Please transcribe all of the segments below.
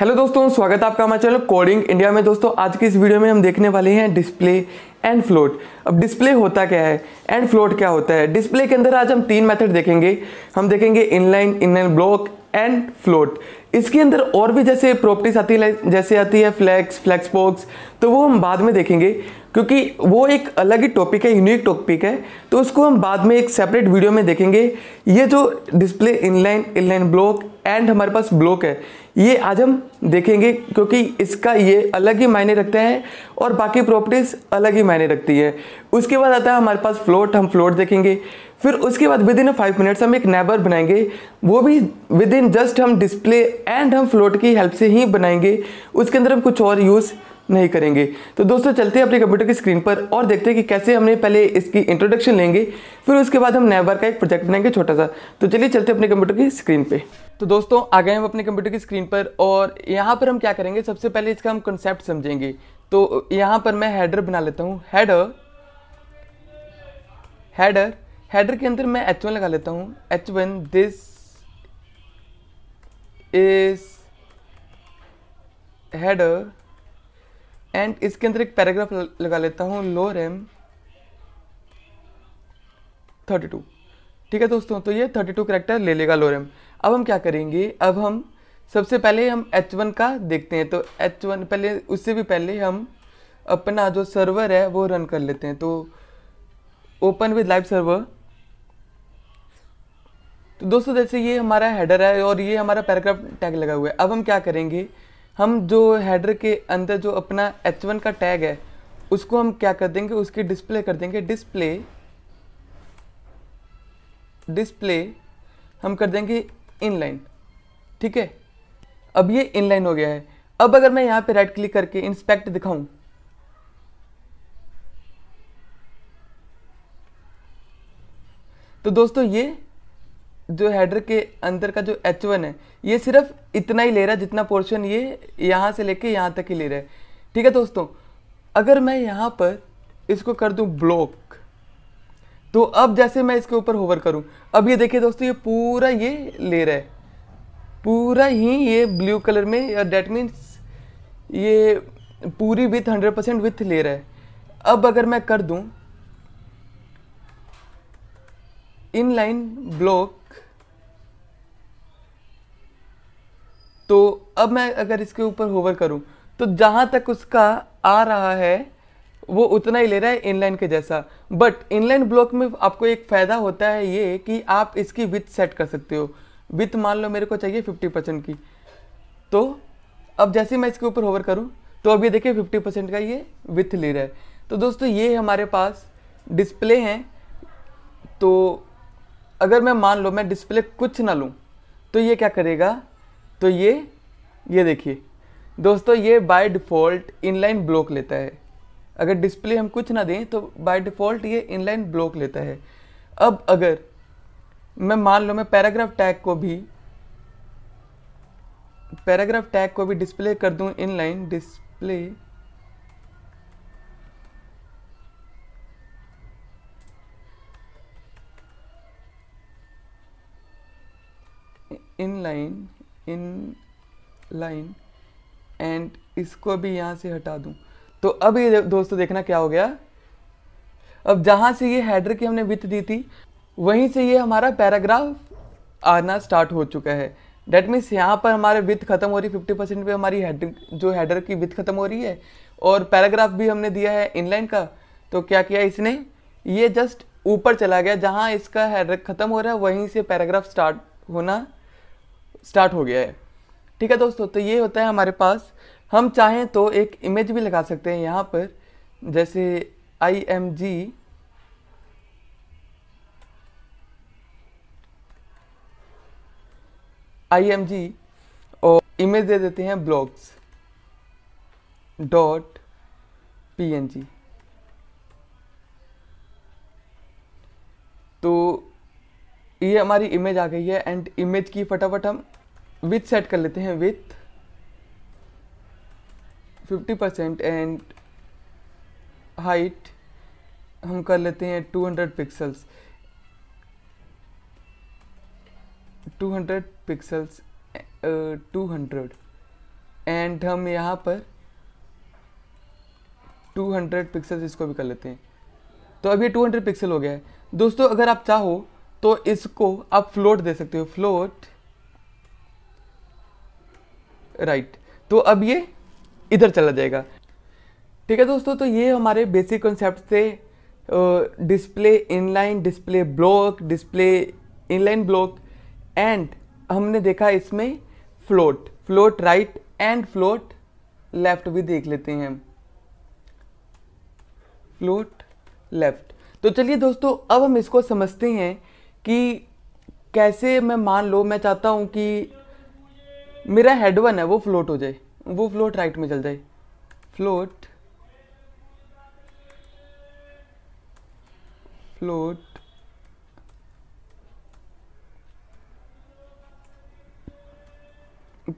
hello दोस्तों स्वागत है आपका हमारे चैनल कोडिंग इंडिया में दोस्तों आज की इस वीडियो में हम देखने वाले हैं डिस्प्ले एंड फ्लोट अब डिस्प्ले होता क्या है एंड फ्लोट क्या होता है डिस्प्ले के अंदर आज हम तीन मेथड देखेंगे हम देखेंगे inline inline block and float इसके अंदर और भी जैसे प्रॉपर्टीज आती है जैसे आती है फ्लैक्स फ्लैक्स पॉक्स तो वो हम बाद में देखेंगे क्योंकि वो एक अलग ही टॉपिक है यूनिक टॉपिक है तो उसको हम बाद में एक सेपरेट वीडियो में देखेंगे ये जो display inline inline block and हमारे पास ब्लॉक है ये आज हम देखेंगे क्योंकि इसका ये अलग ही मायने रखते हैं और बाकी प्रॉपर्टीज़ अलग ही मायने रखती है उसके बाद आता है हमारे पास फ्लोट हम फ्लोट देखेंगे फिर उसके बाद विद इन फाइव मिनट्स हम एक नेबर बनाएंगे वो भी विद इन जस्ट हम डिस्प्ले एंड हम फ्लोट की हेल्प से ही बनाएंगे उसके अंदर हम कुछ और यूज़ नहीं करेंगे तो दोस्तों चलते हैं अपने कंप्यूटर की स्क्रीन पर और देखते हैं कि कैसे हमने पहले इसकी इंट्रोडक्शन लेंगे फिर उसके बाद हम नेबर का एक प्रोजेक्ट बनाएंगे छोटा सा तो चलिए चलते अपने कंप्यूटर की स्क्रीन पे तो दोस्तों आ गए हम अपने कंप्यूटर की स्क्रीन पर और यहाँ पर हम क्या करेंगे सबसे पहले इसका हम कंसेप्ट समझेंगे तो यहाँ पर मैं हेडर बना लेता हूँ हैडर हैडर हेडर के अंदर मैं एच वन लगा लेता हूँ H one this is header and इसके अंदर एक पैराग्राफ लगा लेता हूँ लो रैम थर्टी टू ठीक है दोस्तों तो ये थर्टी टू करेक्टर ले लेगा लो रैम अब हम क्या करेंगे अब हम सबसे पहले हम एच वन का देखते हैं तो एच वन पहले उससे भी पहले हम अपना जो सर्वर है वो रन कर लेते हैं तो ओपन विद लाइव सर्वर तो दोस्तों जैसे ये हमारा हेडर है और ये हमारा पैराग्राफ टैग लगा हुआ है अब हम क्या करेंगे हम जो हेडर के अंदर जो अपना एच वन का टैग है उसको हम क्या कर देंगे उसकी डिस्प्ले कर देंगे डिस्प्ले डिस्प्ले हम कर देंगे इनलाइन ठीक है अब ये इनलाइन हो गया है अब अगर मैं यहाँ पे राइट क्लिक करके इंस्पेक्ट दिखाऊं तो दोस्तों ये जो हेडर के अंदर का जो एच वन है ये सिर्फ इतना ही ले रहा है जितना पोर्शन ये यहाँ से लेके यहाँ तक ही ले रहा है ठीक है दोस्तों अगर मैं यहाँ पर इसको कर दूँ ब्लॉक तो अब जैसे मैं इसके ऊपर होवर करूँ अब ये देखिए दोस्तों ये पूरा ये ले रहा है पूरा ही ये ब्लू कलर में और डैट मीन्स ये पूरी विथ हंड्रेड परसेंट विथ ले रहा है अब अगर मैं कर दूँ इन लाइन ब्लॉक तो अब मैं अगर इसके ऊपर होवर करूँ तो जहाँ तक उसका आ रहा है वो उतना ही ले रहा है इनलाइन के जैसा बट इनलाइन ब्लॉक में आपको एक फ़ायदा होता है ये कि आप इसकी विथ सेट कर सकते हो विथ मान लो मेरे को चाहिए फिफ्टी परसेंट की तो अब जैसे मैं इसके ऊपर होवर करूँ तो अब ये देखिए फिफ्टी परसेंट का ये विथ ले रहा है तो दोस्तों ये हमारे पास डिस्प्ले हैं तो अगर मैं मान लो मैं डिस्प्ले कुछ ना लूँ तो ये क्या करेगा तो ये ये देखिए दोस्तों ये बाय डिफ़ॉल्ट इनलाइन ब्लॉक लेता है अगर डिस्प्ले हम कुछ ना दें तो बाय डिफ़ॉल्ट ये इनलाइन ब्लॉक लेता है अब अगर मैं मान लो मैं पैराग्राफ टैग को भी पैराग्राफ टैग को भी डिस्प्ले कर दूं inline display inline inline and इसको भी यहाँ से हटा दूँ तो अब ये दोस्तों देखना क्या हो गया अब जहाँ से ये हेडर की हमने विथ दी थी वहीं से ये हमारा पैराग्राफ आना स्टार्ट हो चुका है डेट मीन्स यहाँ पर हमारे विथ खत्म हो रही है फिफ्टी परसेंट पर हमारी हेड जो हेडर की विथ खत्म हो रही है और पैराग्राफ भी हमने दिया है इनलाइन का तो क्या किया इसने ये जस्ट ऊपर चला गया जहाँ इसका हेडर खत्म हो रहा है वहीं से पैराग्राफ स्टार्ट होना स्टार्ट हो गया है ठीक है दोस्तों तो ये होता है हमारे पास हम चाहें तो एक इमेज भी लगा सकते हैं यहाँ पर जैसे I M G I M G और इमेज दे देते हैं blogs dot P N G तो ये हमारी इमेज आ गई है एंड इमेज की फटाफट हम विथ सेट कर लेते हैं विथ 50 परसेंट एंड हाइट हम कर लेते हैं 200 pixels 200 pixels two hundred and हम यहाँ पर 200 पिक्सल्स इसको भी कर लेते हैं तो अभी 200 पिक्सल हो गया है दोस्तों अगर आप चाहो तो इसको आप फ्लोट दे सकते हो फ्लोट राइट तो अब ये इधर चला जाएगा ठीक है दोस्तों तो ये हमारे बेसिक कॉन्सेप्ट थे display inline display block display inline block and हमने देखा इसमें float float right and float left भी देख लेते हैं फ्लोट लेफ्ट तो चलिए दोस्तों अब हम इसको समझते हैं कि कैसे मैं मान लो मैं चाहता हूँ कि मेरा हेड वन है वो फ्लोट हो जाए वो फ्लोट राइट में चल जाए फ्लोट फ्लोट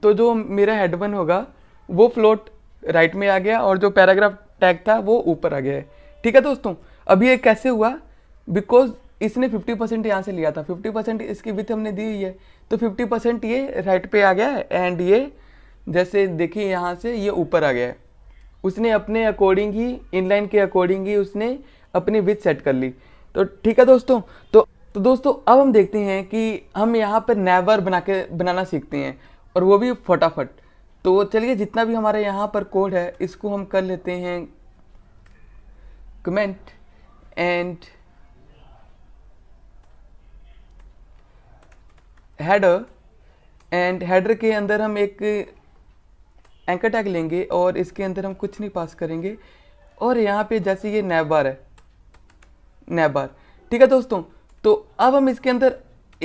तो जो मेरा हेड वन होगा वो फ्लोट राइट में आ गया और जो पैराग्राफ टैग था वो ऊपर आ गया है ठीक है दोस्तों अभी ये कैसे हुआ बिकॉज इसने 50 परसेंट यहाँ से लिया था 50 परसेंट इसकी विथ हमने दी हुई है तो 50 परसेंट ये राइट पे आ गया है एंड ये जैसे देखिए यहाँ से ये ऊपर आ गया है उसने अपने अकॉर्डिंग ही इनलाइन के अकॉर्डिंग ही उसने अपनी विथ सेट कर ली तो ठीक है दोस्तों तो तो दोस्तों अब हम देखते हैं कि हम यहाँ पर नेवर बना के बनाना सीखते हैं और वो भी फटाफट तो चलिए जितना भी हमारे यहाँ पर कोड है इसको हम कर लेते हैं comment and header and header के अंदर हम एक एंकर टैग लेंगे और इसके अंदर हम कुछ नहीं पास करेंगे और यहाँ पे जैसे ये नैबार है नैबार ठीक है दोस्तों तो अब हम इसके अंदर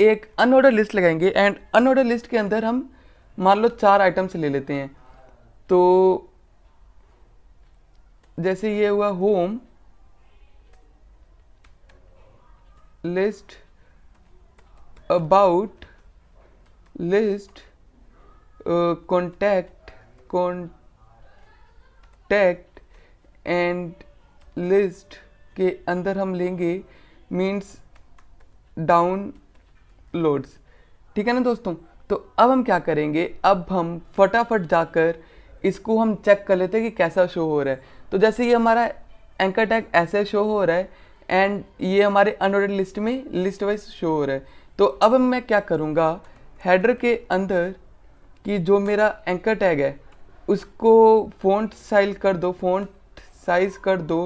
एक अनऑर्डर लिस्ट लगाएंगे एंड अनऑर्डर लिस्ट के अंदर हम मान लो चार आइटम्स ले लेते हैं तो जैसे ये हुआ home list about list uh, contact contact and list के अंदर हम लेंगे मीन्स लोड्स ठीक है ना दोस्तों तो अब हम क्या करेंगे अब हम फटाफट जाकर इसको हम चेक कर लेते हैं कि कैसा शो हो रहा है तो जैसे ये हमारा एंकर टैग ऐसे शो हो रहा है एंड ये हमारे अनोडेड लिस्ट में लिस्ट वाइज शो हो रहा है तो अब मैं क्या करूँगा हेडर के अंदर कि जो मेरा एंकर टैग है उसको फ़ॉन्ट साइज कर दो फ़ॉन्ट साइज़ कर दो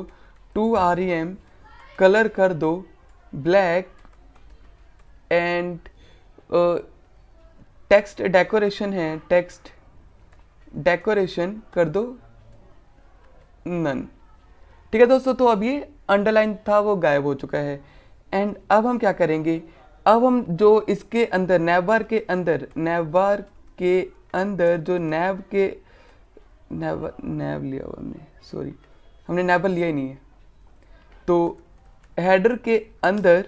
two R E M colour कर दो ब्लैक एंड टेक्स्ट डेकोरेशन है टेक्स्ट डेकोरेशन कर दो नन ठीक है दोस्तों तो अब ये अंडरलाइन था वो गायब हो चुका है एंड अब हम क्या करेंगे अब हम जो इसके अंदर नेवर के अंदर नेवर के अंदर जो नैब के नैब नैब लिया हुआ हमने सॉरी हमने नैबर लिया ही नहीं है तो हेडर के अंदर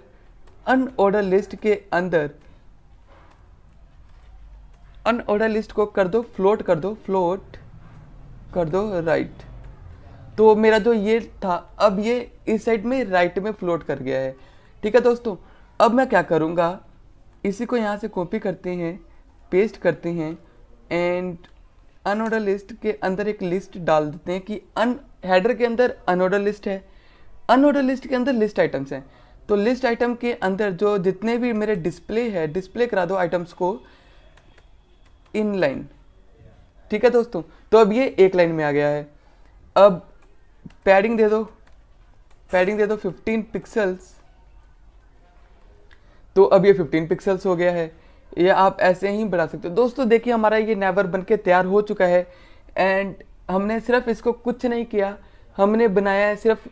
अनऑर्डर लिस्ट के अंदर अनऑर्डर लिस्ट को कर दो फ्लोट कर दो फ्लोट कर दो राइट तो मेरा जो ये था अब ये इस साइड में राइट में फ्लोट कर गया है ठीक है दोस्तों अब मैं क्या करूँगा इसी को यहाँ से कॉपी करते हैं पेस्ट करते हैं एंड अनऑर्डर लिस्ट के अंदर एक लिस्ट डाल देते हैं कि अन हेडर के अंदर अनऑर्डर लिस्ट है अनऑर्डर लिस्ट के अंदर लिस्ट आइटम्स हैं तो लिस्ट आइटम के अंदर जो जितने भी मेरे डिस्प्ले है डिस्प्ले करा दो आइटम्स को इन लाइन ठीक है दोस्तों तो अब ये एक लाइन में आ गया है अब पैडिंग दे दो पैडिंग दे दो 15 पिक्सल्स तो अब ये 15 पिक्सल्स हो गया है ये आप ऐसे ही बढ़ा सकते हो दोस्तों देखिए हमारा ये नेवर बन के तैयार हो चुका है एंड हमने सिर्फ इसको कुछ नहीं किया हमने बनाया है सिर्फ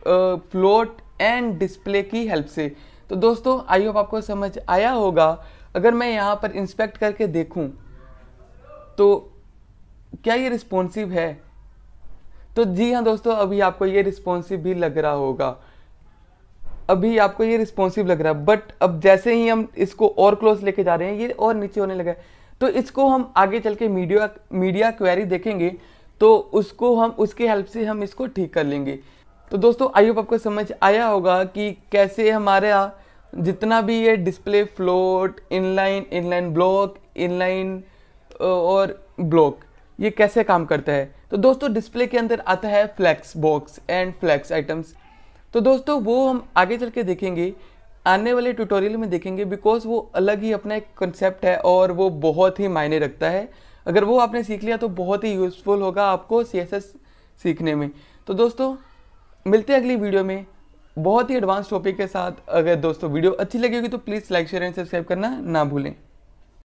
फ्लोट एंड डिस्प्ले की हेल्प से तो दोस्तों आई होप आपको समझ आया होगा अगर मैं यहाँ पर इंस्पेक्ट करके देखूँ तो क्या ये रिस्पॉन्सिव है तो जी हाँ दोस्तों अभी आपको ये रिस्पॉन्सिव भी लग रहा होगा अभी आपको ये रिस्पॉन्सिव लग रहा है बट अब जैसे ही हम इसको और क्लोज लेके जा रहे हैं ये और नीचे होने लगा है तो इसको हम आगे चल के मीडिया मीडिया क्वेरी देखेंगे तो उसको हम उसके हेल्प से हम इसको ठीक कर लेंगे तो दोस्तों आई होप आपको समझ आया होगा कि कैसे हमारा जितना भी ये display float inline inline block inline और ब्लॉक ये कैसे काम करता है तो दोस्तों डिस्प्ले के अंदर आता है flex box and flex items तो दोस्तों वो हम आगे चल के देखेंगे आने वाले ट्यूटोरियल में देखेंगे बिकॉज वो अलग ही अपना एक कंसेप्ट है और वो बहुत ही मायने रखता है अगर वो आपने सीख लिया तो बहुत ही यूज़फुल होगा आपको सी सीखने में तो दोस्तों मिलते हैं अगली वीडियो में बहुत ही एडवांस टॉपिक के साथ अगर दोस्तों वीडियो अच्छी लगी होगी तो please like share and subscribe करना ना भूलें